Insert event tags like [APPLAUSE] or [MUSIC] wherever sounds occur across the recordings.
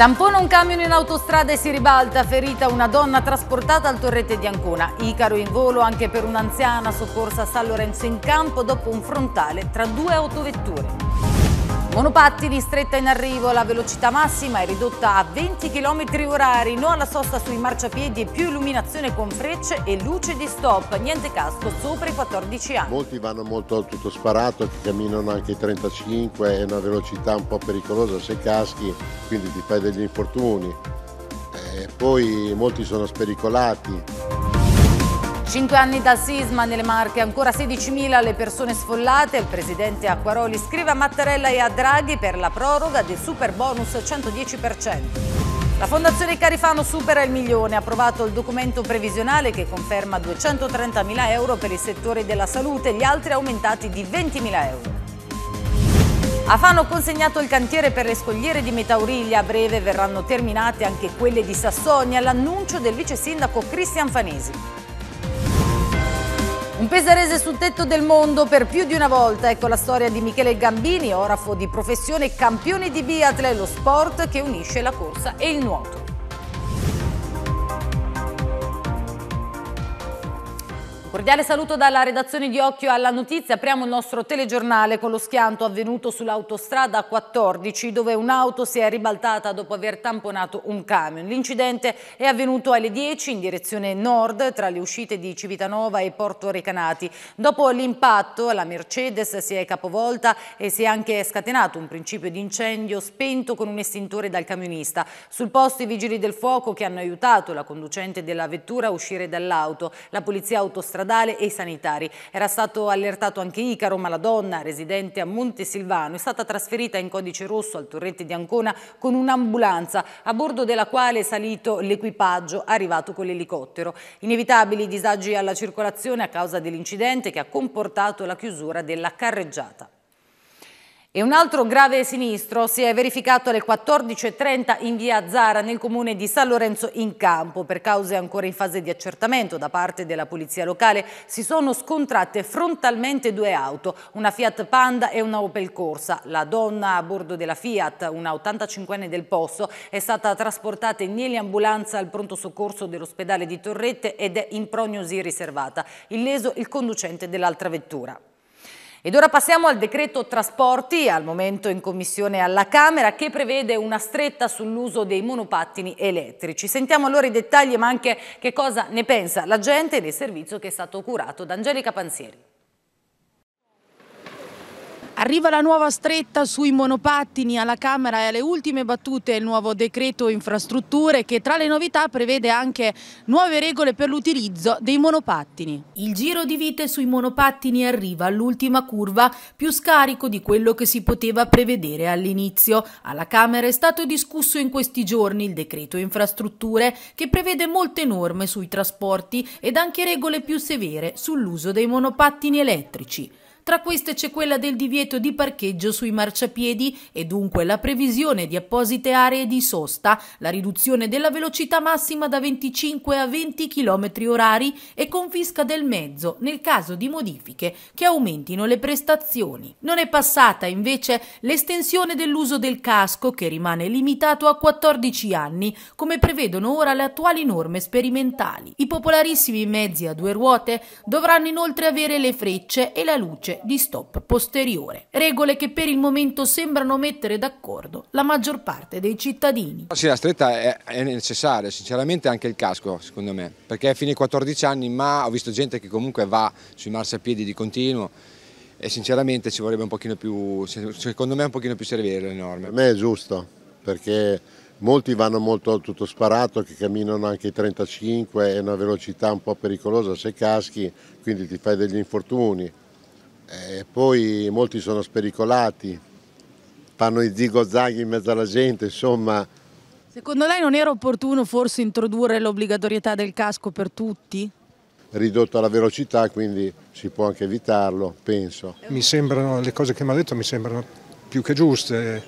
Tampona un camion in autostrada e si ribalta, ferita una donna trasportata al torrete di Ancona. Icaro in volo anche per un'anziana soccorsa a San Lorenzo in campo dopo un frontale tra due autovetture. Monopatti di stretta in arrivo, la velocità massima è ridotta a 20 km orari, no alla sosta sui marciapiedi e più illuminazione con frecce e luce di stop, niente casco sopra i 14 anni. Molti vanno molto tutto sparato, che camminano anche i 35, è una velocità un po' pericolosa se caschi, quindi ti fai degli infortuni. E eh, poi molti sono spericolati. Cinque anni dal sisma nelle Marche, ancora 16.000 le persone sfollate. Il presidente Acquaroli scrive a Mattarella e a Draghi per la proroga del super bonus 110%. La Fondazione Carifano supera il milione, ha approvato il documento previsionale che conferma 230.000 euro per il settore della salute e gli altri aumentati di 20.000 euro. A Fano consegnato il cantiere per le scogliere di Metauriglia, a breve verranno terminate anche quelle di Sassonia, l'annuncio del vice sindaco Cristian Fanesi. Un pesarese sul tetto del mondo per più di una volta, ecco la storia di Michele Gambini, orafo di professione, campione di biathlon, lo sport che unisce la corsa e il nuoto. Cordiale saluto dalla redazione di Occhio alla Notizia. Apriamo il nostro telegiornale con lo schianto avvenuto sull'autostrada 14 dove un'auto si è ribaltata dopo aver tamponato un camion. L'incidente è avvenuto alle 10 in direzione nord tra le uscite di Civitanova e Porto Recanati. Dopo l'impatto la Mercedes si è capovolta e si è anche scatenato un principio di incendio spento con un estintore dal camionista. Sul posto i vigili del fuoco che hanno aiutato la conducente della vettura a uscire dall'auto. La polizia autostradale stradale e sanitari. Era stato allertato anche Icaro, ma la donna, residente a Montesilvano, è stata trasferita in codice rosso al torrente di Ancona con un'ambulanza, a bordo della quale è salito l'equipaggio arrivato con l'elicottero. Inevitabili disagi alla circolazione a causa dell'incidente che ha comportato la chiusura della carreggiata. E un altro grave sinistro si è verificato alle 14.30 in via Zara nel comune di San Lorenzo in Campo. Per cause ancora in fase di accertamento da parte della polizia locale si sono scontrate frontalmente due auto, una Fiat Panda e una Opel Corsa. La donna a bordo della Fiat, una 85enne del posto, è stata trasportata in ambulanza al pronto soccorso dell'ospedale di Torrette ed è in prognosi riservata. Illeso il conducente dell'altra vettura. Ed ora passiamo al decreto trasporti, al momento in commissione alla Camera, che prevede una stretta sull'uso dei monopattini elettrici. Sentiamo allora i dettagli ma anche che cosa ne pensa la gente del servizio che è stato curato da Angelica Panzieri. Arriva la nuova stretta sui monopattini alla Camera e alle ultime battute il nuovo decreto infrastrutture che tra le novità prevede anche nuove regole per l'utilizzo dei monopattini. Il giro di vite sui monopattini arriva all'ultima curva più scarico di quello che si poteva prevedere all'inizio. Alla Camera è stato discusso in questi giorni il decreto infrastrutture che prevede molte norme sui trasporti ed anche regole più severe sull'uso dei monopattini elettrici. Tra queste c'è quella del divieto di parcheggio sui marciapiedi e dunque la previsione di apposite aree di sosta, la riduzione della velocità massima da 25 a 20 km orari e confisca del mezzo nel caso di modifiche che aumentino le prestazioni. Non è passata invece l'estensione dell'uso del casco che rimane limitato a 14 anni, come prevedono ora le attuali norme sperimentali. I popolarissimi mezzi a due ruote dovranno inoltre avere le frecce e la luce di stop posteriore. Regole che per il momento sembrano mettere d'accordo la maggior parte dei cittadini. Sì, la stretta è, è necessaria, sinceramente anche il casco secondo me, perché è fino ai 14 anni ma ho visto gente che comunque va sui marciapiedi di continuo e sinceramente ci vorrebbe un pochino più, secondo me un pochino più severe le norme. Per me è giusto, perché molti vanno molto tutto sparato, che camminano anche i 35, è una velocità un po' pericolosa se caschi, quindi ti fai degli infortuni. E eh, poi molti sono spericolati, fanno i zigozaghi in mezzo alla gente, insomma. Secondo lei non era opportuno forse introdurre l'obbligatorietà del casco per tutti? Ridotto la velocità, quindi si può anche evitarlo, penso. Mi sembrano, le cose che mi ha detto mi sembrano più che giuste.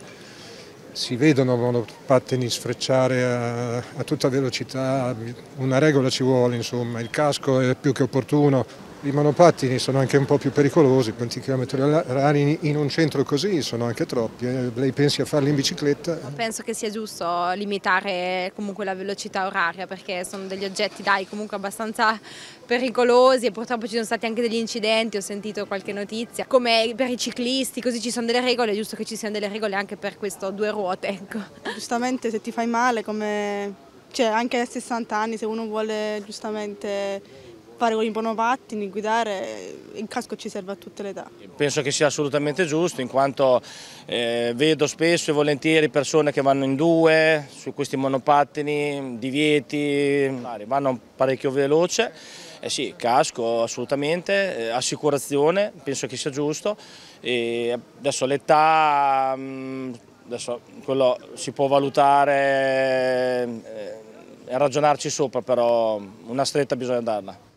Si vedono monopattini sfrecciare a, a tutta velocità, una regola ci vuole, insomma, il casco è più che opportuno. I monopattini sono anche un po' più pericolosi, 20 km orari in un centro così sono anche troppi, eh. lei pensi a farli in bicicletta? Penso che sia giusto limitare comunque la velocità oraria perché sono degli oggetti dai comunque abbastanza pericolosi e purtroppo ci sono stati anche degli incidenti, ho sentito qualche notizia, come per i ciclisti così ci sono delle regole, è giusto che ci siano delle regole anche per questo due ruote. Ecco. Giustamente se ti fai male come cioè anche a 60 anni se uno vuole giustamente fare con i monopattini, guidare, il casco ci serve a tutte le età. Penso che sia assolutamente giusto in quanto eh, vedo spesso e volentieri persone che vanno in due su questi monopattini, divieti, vanno parecchio veloce. Eh sì, casco assolutamente, eh, assicurazione penso che sia giusto. E adesso l'età, mm, adesso quello si può valutare... Eh, e ragionarci sopra, però una stretta bisogna darla.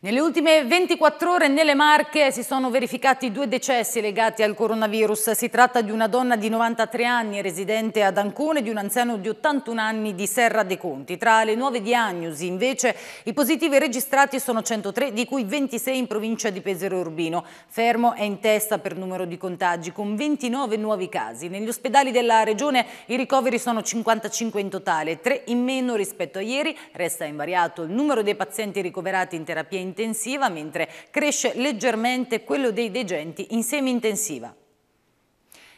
Nelle ultime 24 ore nelle Marche si sono verificati due decessi legati al coronavirus. Si tratta di una donna di 93 anni residente ad Ancone e di un anziano di 81 anni di Serra dei Conti. Tra le nuove diagnosi invece i positivi registrati sono 103 di cui 26 in provincia di Pesero Urbino. Fermo è in testa per numero di contagi con 29 nuovi casi. Negli ospedali della regione i ricoveri sono 55 in totale, 3 in meno rispetto a ieri. Resta invariato il numero dei pazienti ricoverati in terapia intensiva intensiva, mentre cresce leggermente quello dei degenti in semi-intensiva.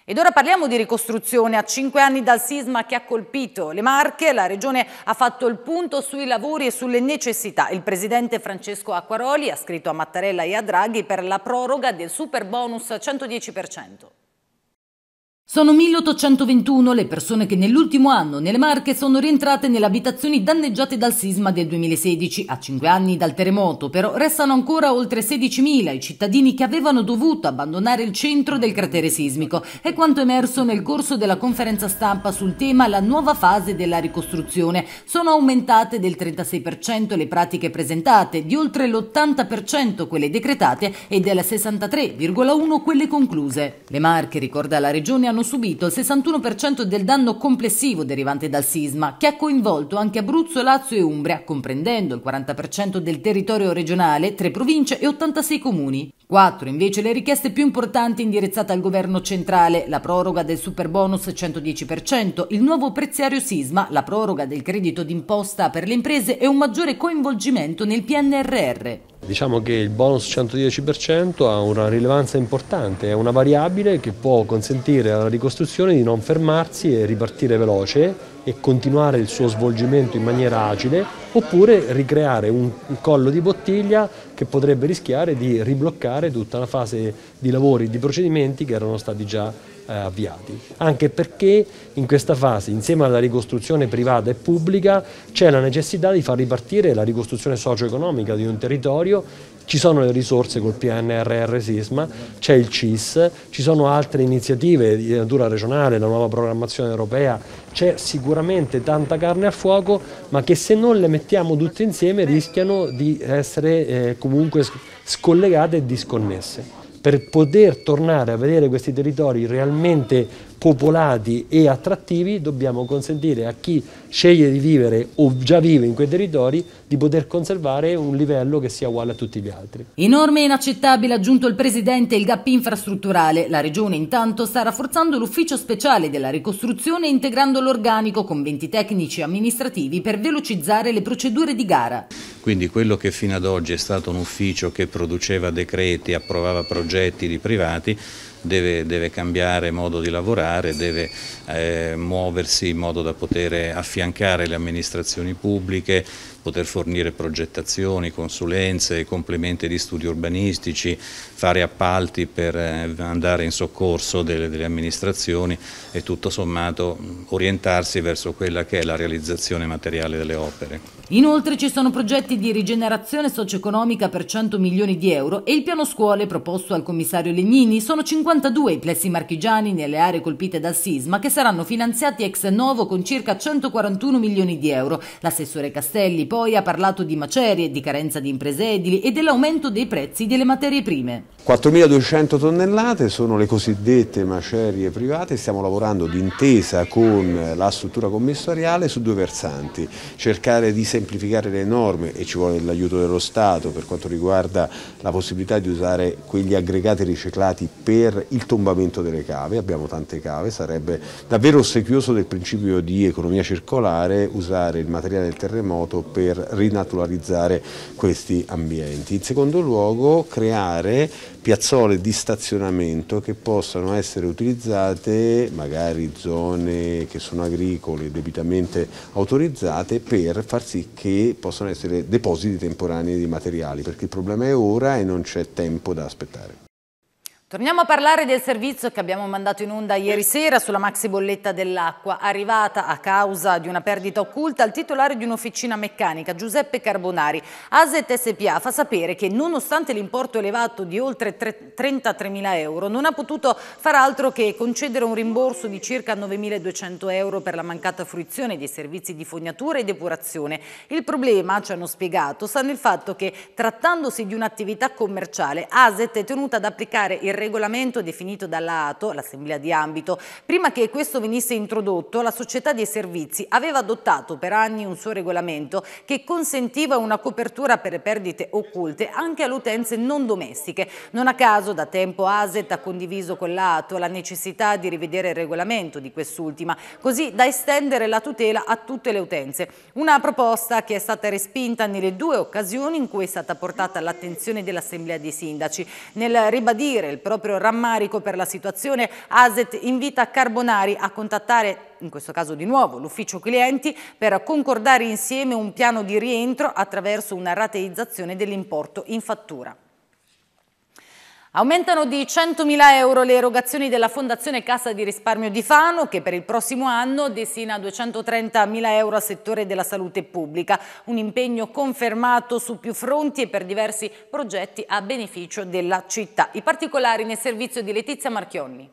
Ed ora parliamo di ricostruzione. A cinque anni dal sisma che ha colpito le Marche, la Regione ha fatto il punto sui lavori e sulle necessità. Il presidente Francesco Acquaroli ha scritto a Mattarella e a Draghi per la proroga del super bonus 110%. Sono 1821 le persone che nell'ultimo anno nelle Marche sono rientrate nelle abitazioni danneggiate dal sisma del 2016. A cinque anni dal terremoto, però, restano ancora oltre 16.000 i cittadini che avevano dovuto abbandonare il centro del cratere sismico. È quanto emerso nel corso della conferenza stampa sul tema la nuova fase della ricostruzione. Sono aumentate del 36% le pratiche presentate, di oltre l'80% quelle decretate e del 63,1% quelle concluse. Le Marche, ricorda la Regione, hanno hanno subito il 61% del danno complessivo derivante dal sisma, che ha coinvolto anche Abruzzo, Lazio e Umbria, comprendendo il 40% del territorio regionale, tre province e 86 comuni. 4. Invece le richieste più importanti indirizzate al governo centrale, la proroga del super bonus 110%, il nuovo preziario sisma, la proroga del credito d'imposta per le imprese e un maggiore coinvolgimento nel PNRR. Diciamo che il bonus 110% ha una rilevanza importante, è una variabile che può consentire alla ricostruzione di non fermarsi e ripartire veloce e continuare il suo svolgimento in maniera agile oppure ricreare un collo di bottiglia che potrebbe rischiare di ribloccare tutta la fase di lavori, di procedimenti che erano stati già eh, avviati. Anche perché in questa fase, insieme alla ricostruzione privata e pubblica, c'è la necessità di far ripartire la ricostruzione socio-economica di un territorio ci sono le risorse col PNRR Sisma, c'è il CIS, ci sono altre iniziative di natura regionale, la nuova programmazione europea, c'è sicuramente tanta carne a fuoco, ma che se non le mettiamo tutte insieme rischiano di essere eh, comunque scollegate e disconnesse per poter tornare a vedere questi territori realmente popolati e attrattivi, dobbiamo consentire a chi sceglie di vivere o già vive in quei territori di poter conservare un livello che sia uguale a tutti gli altri. Enorme e inaccettabile, ha aggiunto il Presidente, il gap infrastrutturale. La Regione intanto sta rafforzando l'ufficio speciale della ricostruzione integrando l'organico con 20 tecnici amministrativi per velocizzare le procedure di gara. Quindi quello che fino ad oggi è stato un ufficio che produceva decreti, approvava progetti di privati, deve, deve cambiare modo di lavorare, deve eh, muoversi in modo da poter affiancare le amministrazioni pubbliche, poter fornire progettazioni, consulenze, complementi di studi urbanistici, fare appalti per eh, andare in soccorso delle, delle amministrazioni e tutto sommato orientarsi verso quella che è la realizzazione materiale delle opere. Inoltre ci sono progetti di rigenerazione socio-economica per 100 milioni di euro e il piano scuole proposto al commissario Legnini. Sono 52 i plessi marchigiani nelle aree colpite dal sisma che saranno finanziati ex novo con circa 141 milioni di euro. L'assessore Castelli poi ha parlato di macerie, di carenza di impresedili e dell'aumento dei prezzi delle materie prime. 4.200 tonnellate sono le cosiddette macerie private, stiamo lavorando d'intesa con la struttura commissariale su due versanti, cercare di semplificare le norme e ci vuole l'aiuto dello Stato per quanto riguarda la possibilità di usare quegli aggregati riciclati per il tombamento delle cave, abbiamo tante cave, sarebbe davvero ossequioso del principio di economia circolare usare il materiale del terremoto per per rinaturalizzare questi ambienti. In secondo luogo creare piazzole di stazionamento che possano essere utilizzate, magari zone che sono agricole debitamente autorizzate, per far sì che possano essere depositi temporanei di materiali, perché il problema è ora e non c'è tempo da aspettare. Torniamo a parlare del servizio che abbiamo mandato in onda ieri sera sulla maxi bolletta dell'acqua, arrivata a causa di una perdita occulta al titolare di un'officina meccanica, Giuseppe Carbonari. ASET SPA fa sapere che nonostante l'importo elevato di oltre 33.000 euro non ha potuto far altro che concedere un rimborso di circa 9.200 euro per la mancata fruizione dei servizi di fognatura e depurazione. Il problema, ci hanno spiegato, sta nel fatto che trattandosi di un'attività commerciale, ASET è tenuta ad applicare il regolamento definito dall'ATO, l'Assemblea di Ambito, prima che questo venisse introdotto, la società dei servizi aveva adottato per anni un suo regolamento che consentiva una copertura per perdite occulte anche alle utenze non domestiche. Non a caso da tempo ASET ha condiviso con l'ATO la necessità di rivedere il regolamento di quest'ultima, così da estendere la tutela a tutte le utenze. Una proposta che è stata respinta nelle due occasioni in cui è stata portata all'attenzione dell'Assemblea dei Sindaci. Nel ribadire il proprio rammarico per la situazione, ASET invita Carbonari a contattare in questo caso di nuovo l'ufficio clienti, per concordare insieme un piano di rientro attraverso una rateizzazione dell'importo in fattura. Aumentano di 100.000 euro le erogazioni della Fondazione Cassa di Risparmio di Fano che per il prossimo anno destina 230.000 euro al settore della salute pubblica, un impegno confermato su più fronti e per diversi progetti a beneficio della città. I particolari nel servizio di Letizia Marchionni.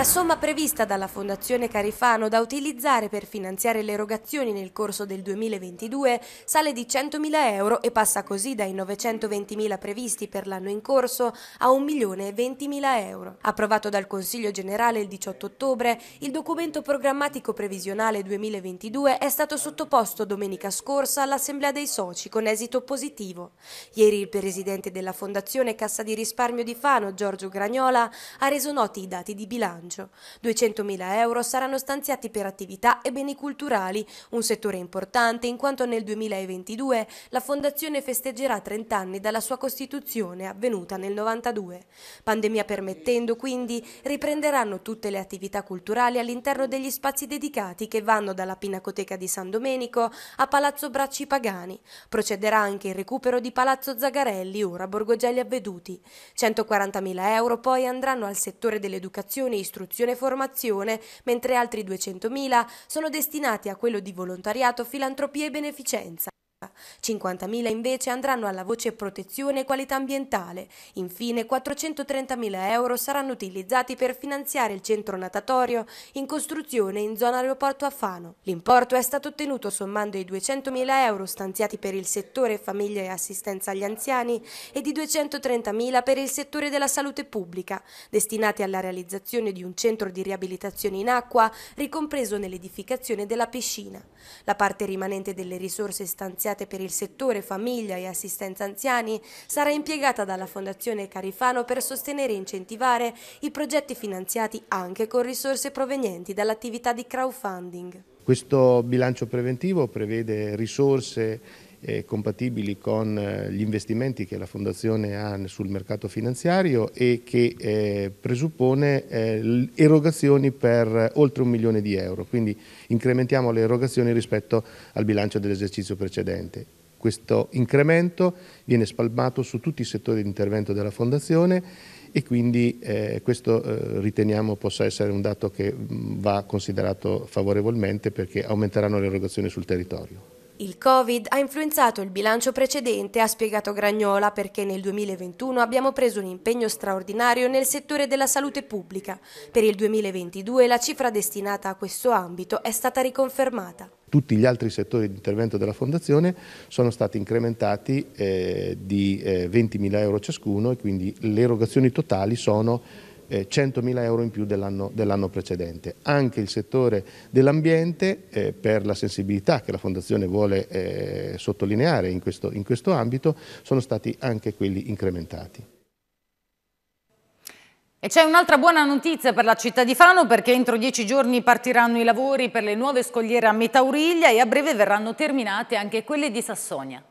La somma prevista dalla Fondazione Carifano da utilizzare per finanziare le erogazioni nel corso del 2022 sale di 100.000 euro e passa così dai 920.000 previsti per l'anno in corso a 1.020.000 euro. Approvato dal Consiglio Generale il 18 ottobre, il documento programmatico previsionale 2022 è stato sottoposto domenica scorsa all'Assemblea dei Soci con esito positivo. Ieri il presidente della Fondazione Cassa di Risparmio di Fano, Giorgio Gragnola, ha reso noti i dati di bilancio bilancio. 200.000 euro saranno stanziati per attività e beni culturali, un settore importante in quanto nel 2022 la Fondazione festeggerà 30 anni dalla sua costituzione avvenuta nel 92. Pandemia permettendo quindi riprenderanno tutte le attività culturali all'interno degli spazi dedicati che vanno dalla Pinacoteca di San Domenico a Palazzo Bracci Pagani. Procederà anche il recupero di Palazzo Zagarelli, ora Borgogelli Avveduti. 140.000 euro poi andranno al settore dell'educazione e istruzione istruzione e formazione, mentre altri 200.000 sono destinati a quello di volontariato, filantropia e beneficenza. 50.000 invece andranno alla voce protezione e qualità ambientale. Infine 430.000 euro saranno utilizzati per finanziare il centro natatorio in costruzione in zona aeroporto a Fano. L'importo è stato ottenuto sommando i 200.000 euro stanziati per il settore famiglia e assistenza agli anziani e di 230.000 per il settore della salute pubblica, destinati alla realizzazione di un centro di riabilitazione in acqua ricompreso nell'edificazione della piscina. La parte rimanente delle risorse stanziate per il settore famiglia e assistenza anziani sarà impiegata dalla Fondazione Carifano per sostenere e incentivare i progetti finanziati anche con risorse provenienti dall'attività di crowdfunding. Questo bilancio preventivo prevede risorse eh, compatibili con eh, gli investimenti che la Fondazione ha sul mercato finanziario e che eh, presuppone eh, erogazioni per eh, oltre un milione di euro, quindi incrementiamo le erogazioni rispetto al bilancio dell'esercizio precedente. Questo incremento viene spalmato su tutti i settori di intervento della Fondazione e quindi eh, questo eh, riteniamo possa essere un dato che mm, va considerato favorevolmente perché aumenteranno le erogazioni sul territorio. Il Covid ha influenzato il bilancio precedente, ha spiegato Gragnola, perché nel 2021 abbiamo preso un impegno straordinario nel settore della salute pubblica. Per il 2022 la cifra destinata a questo ambito è stata riconfermata. Tutti gli altri settori di intervento della Fondazione sono stati incrementati eh, di eh, 20.000 euro ciascuno e quindi le erogazioni totali sono eh, 100.000 euro in più dell'anno dell precedente. Anche il settore dell'ambiente, eh, per la sensibilità che la Fondazione vuole eh, sottolineare in questo, in questo ambito, sono stati anche quelli incrementati. E c'è un'altra buona notizia per la città di Fano perché entro dieci giorni partiranno i lavori per le nuove scogliere a Metauriglia e a breve verranno terminate anche quelle di Sassonia.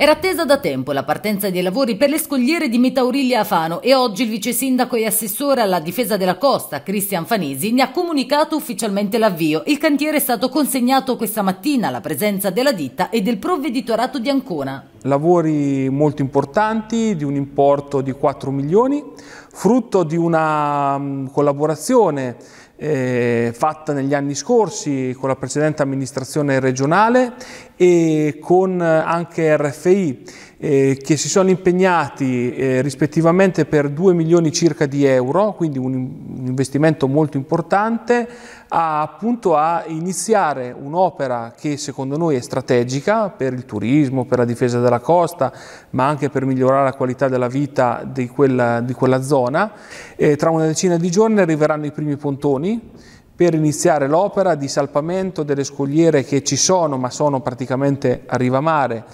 Era attesa da tempo la partenza dei lavori per le scogliere di Metauriglia a Fano e oggi il vice sindaco e assessore alla difesa della costa, Cristian Fanesi, ne ha comunicato ufficialmente l'avvio. Il cantiere è stato consegnato questa mattina alla presenza della ditta e del provveditorato di Ancona. Lavori molto importanti di un importo di 4 milioni, frutto di una collaborazione eh, fatta negli anni scorsi con la precedente amministrazione regionale e con eh, anche RFI eh, che si sono impegnati eh, rispettivamente per 2 milioni circa di euro, quindi un, un investimento molto importante, a, appunto a iniziare un'opera che secondo noi è strategica per il turismo, per la difesa della costa, ma anche per migliorare la qualità della vita di quella, di quella zona. Eh, tra una decina di giorni arriveranno i primi pontoni per iniziare l'opera di salpamento delle scogliere che ci sono, ma sono praticamente a riva mare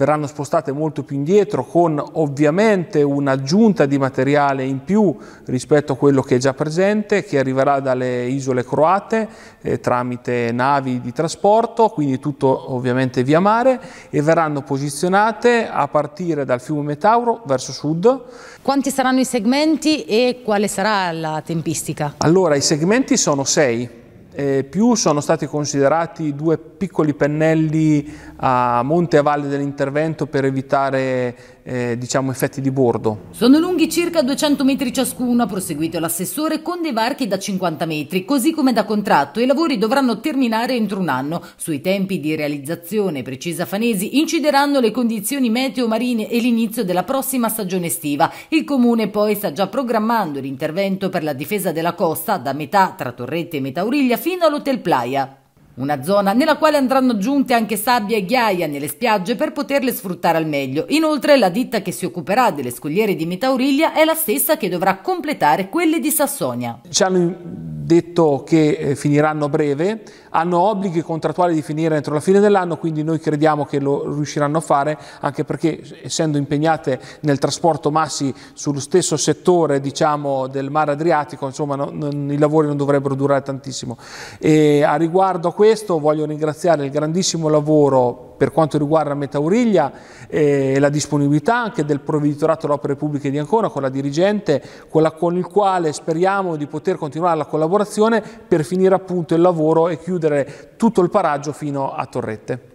verranno spostate molto più indietro con ovviamente un'aggiunta di materiale in più rispetto a quello che è già presente che arriverà dalle isole croate eh, tramite navi di trasporto, quindi tutto ovviamente via mare e verranno posizionate a partire dal fiume Metauro verso sud. Quanti saranno i segmenti e quale sarà la tempistica? Allora i segmenti sono sei eh, più sono stati considerati due piccoli pennelli a monte e a valle dell'intervento per evitare eh, diciamo, effetti di bordo. Sono lunghi circa 200 metri ciascuno, ha proseguito l'assessore, con dei varchi da 50 metri, così come da contratto. I lavori dovranno terminare entro un anno. Sui tempi di realizzazione, precisa Fanesi, incideranno le condizioni meteo marine e l'inizio della prossima stagione estiva. Il comune poi sta già programmando l'intervento per la difesa della costa da metà tra Torrette e Metauriglia fino all'hotel Playa una zona nella quale andranno aggiunte anche sabbia e ghiaia nelle spiagge per poterle sfruttare al meglio. Inoltre la ditta che si occuperà delle scogliere di Metauriglia è la stessa che dovrà completare quelle di Sassonia. Ci hanno detto che eh, finiranno a breve, hanno obblighi contrattuali di finire entro la fine dell'anno, quindi noi crediamo che lo riusciranno a fare, anche perché essendo impegnate nel trasporto massi sullo stesso settore diciamo, del mare Adriatico, insomma, non, non, i lavori non dovrebbero durare tantissimo. E a riguardo a questo questo voglio ringraziare il grandissimo lavoro per quanto riguarda Metauriglia e la disponibilità anche del Provveditorato alle Opere Pubbliche di Ancona con la dirigente, quella con il quale speriamo di poter continuare la collaborazione per finire appunto il lavoro e chiudere tutto il paraggio fino a Torrette.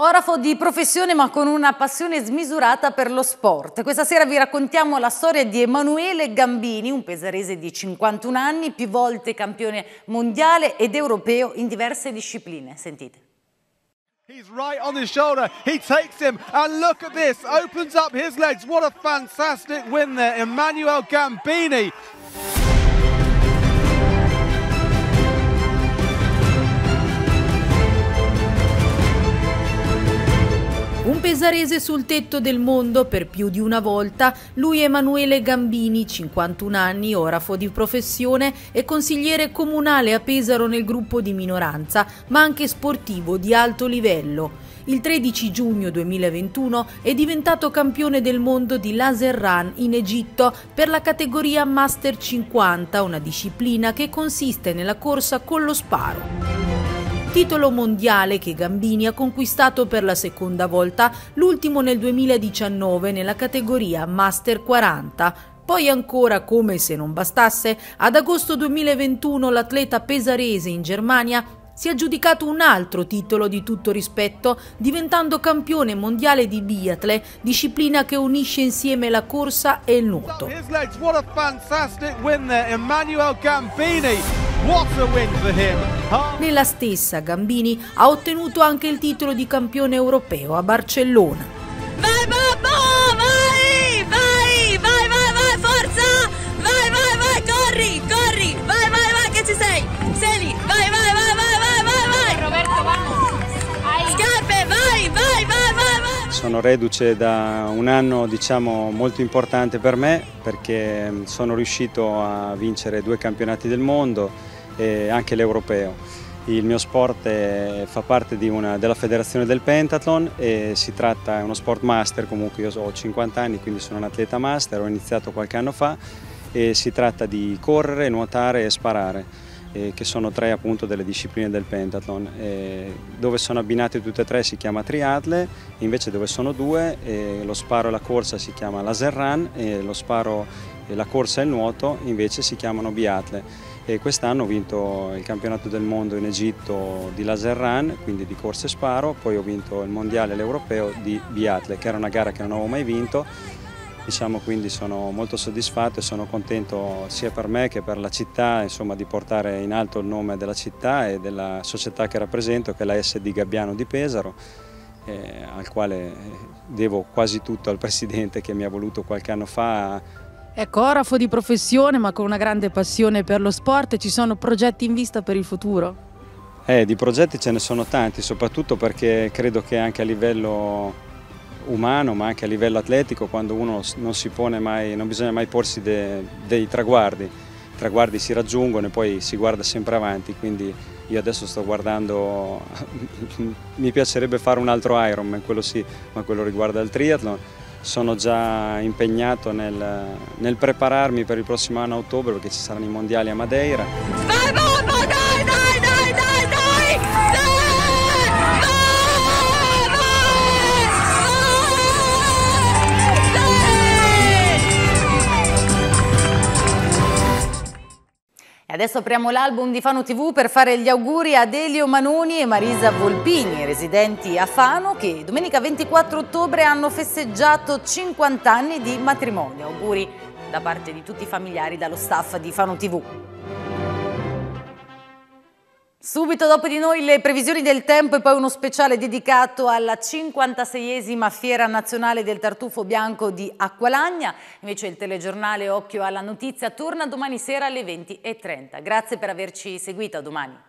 Orafo di professione ma con una passione smisurata per lo sport. Questa sera vi raccontiamo la storia di Emanuele Gambini, un pesarese di 51 anni, più volte campione mondiale ed europeo in diverse discipline. Sentite. He's right on his shoulder. He takes him and look at this. Opens up his legs. What a fantastic win there. Emanuele Gambini. Un pesarese sul tetto del mondo per più di una volta, lui è Emanuele Gambini, 51 anni, orafo di professione e consigliere comunale a Pesaro nel gruppo di minoranza, ma anche sportivo di alto livello. Il 13 giugno 2021 è diventato campione del mondo di laser run in Egitto per la categoria Master 50, una disciplina che consiste nella corsa con lo sparo titolo mondiale che Gambini ha conquistato per la seconda volta, l'ultimo nel 2019 nella categoria Master 40. Poi ancora, come se non bastasse, ad agosto 2021 l'atleta pesarese in Germania si è aggiudicato un altro titolo di tutto rispetto, diventando campione mondiale di biatle, disciplina che unisce insieme la corsa e il nuoto. Nella stessa Gambini ha ottenuto anche il titolo di campione europeo a Barcellona. sono reduce da un anno diciamo, molto importante per me perché sono riuscito a vincere due campionati del mondo e anche l'europeo. Il mio sport è, fa parte una, della federazione del pentathlon e si tratta, di uno sport master, comunque io ho 50 anni quindi sono un atleta master, ho iniziato qualche anno fa e si tratta di correre, nuotare e sparare eh, che sono tre appunto delle discipline del pentathlon. Eh, dove sono abbinate tutte e tre si chiama triatle, invece dove sono due eh, lo sparo e la corsa si chiama laser run e lo sparo e la corsa e il nuoto invece si chiamano biatle. Quest'anno ho vinto il campionato del mondo in Egitto di laser run, quindi di corsa e sparo, poi ho vinto il mondiale e l'europeo di biatle, che era una gara che non avevo mai vinto Diciamo quindi sono molto soddisfatto e sono contento sia per me che per la città insomma, di portare in alto il nome della città e della società che rappresento che è la SD Gabbiano di Pesaro eh, al quale eh, devo quasi tutto al [LAUGHS] Presidente che mi ha voluto qualche anno fa Ecco, orafo di professione ma con una grande passione per lo sport. Ci sono progetti in vista per il futuro? Eh, di progetti ce ne sono tanti, soprattutto perché credo che anche a livello umano ma anche a livello atletico quando uno non si pone mai, non bisogna mai porsi de, dei traguardi, i traguardi si raggiungono e poi si guarda sempre avanti, quindi io adesso sto guardando, [LAUGHS] mi piacerebbe fare un altro Ironman, quello sì, ma quello riguarda il triathlon, sono già impegnato nel, nel prepararmi per il prossimo anno a ottobre perché ci saranno i mondiali a Madeira. Vai, Adesso apriamo l'album di Fano TV per fare gli auguri ad Elio Manoni e Marisa Volpini, residenti a Fano, che domenica 24 ottobre hanno festeggiato 50 anni di matrimonio. Auguri da parte di tutti i familiari dallo staff di Fano TV. Subito dopo di noi le previsioni del tempo e poi uno speciale dedicato alla 56esima Fiera Nazionale del Tartufo Bianco di Acqualagna. Invece il telegiornale Occhio alla Notizia torna domani sera alle 20.30. Grazie per averci seguito, a domani.